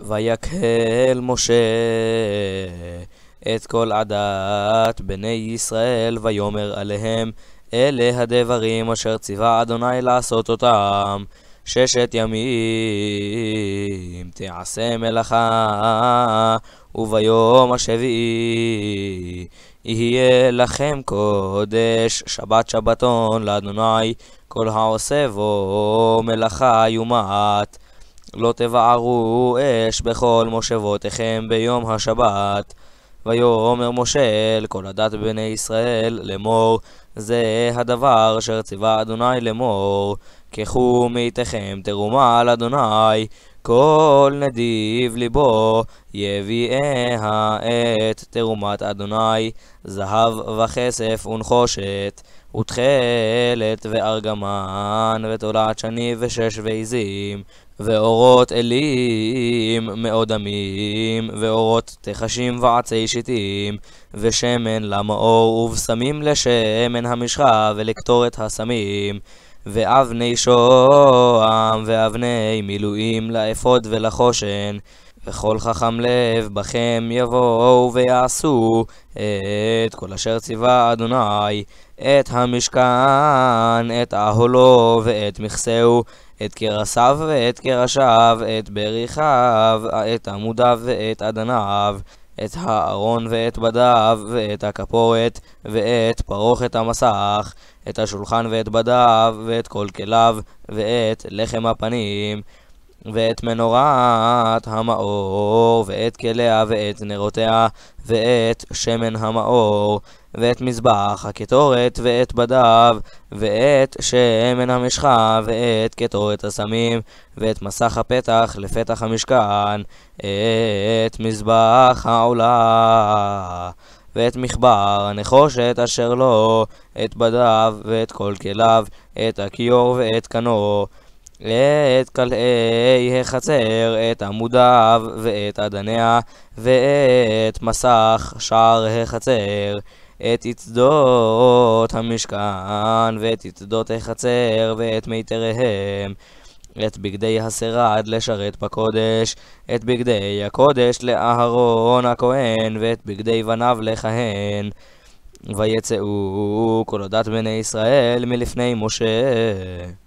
ויקהל משה את כל עדת בני ישראל, ויאמר עליהם, אלה הדברים אשר ציווה אדוני לעשות אותם. ששת ימים תעשה מלאכה, וביום השביעי יהיה לכם קודש, שבת שבתון לאדוני, כל העושה בו מלאכה יומת. לא תבערו אש בכל מושבותיכם ביום השבת. ויאמר משה אל כל הדת בני ישראל לאמור, זה הדבר אשר ציווה אדוני לאמור, קחו מאיתכם תרומה על אדוני, כל נדיב ליבו יביאה את תרומת אדוני, זהב וכסף ונחושת, ותכלת וארגמן, ותולעת שני ושש ועזים. ואורות אלים מאוד עמים, ואורות תחשים ועצי שיטים, ושמן למאור ובשמים לשמן המשחה ולקטורת הסמים, ואבני שוהם ואבני מילואים לאפוד ולחושן. וכל חכם לב בכם יבואו ויעשו את כל אשר ציווה אדוני, את המשכן, את אהלו ואת מכסהו, את קרסיו ואת קרשיו, את בריחיו, את עמודיו ואת אדניו. את הארון ואת בדיו, ואת הכפורת, ואת פרוכת המסך, את השולחן ואת בדיו, ואת כל כליו, ואת לחם הפנים, ואת מנורת המאור, ואת כליה, ואת נרותיה, ואת שמן המאור, ואת מזבח הקטורת, ואת בדיו, ואת שמן המשחה, ואת קטורת הסמים, ואת מסך הפתח לפתח המשכן, את מזבח העולה. ואת מחבר הנחושת אשר לו, את בדיו, ואת כל כליו, את הכיור ואת קנו, את כלאי החצר, את עמודיו ואת אדניה, ואת מסך שער החצר, את יצדות המשכן, ואת יצדות החצר, ואת מיתריהם. את בגדי הסרד לשרת בקודש, את בגדי הקודש לאהרון הכהן, ואת בגדי בניו לכהן. ויצאו כל עודת בני ישראל מלפני משה.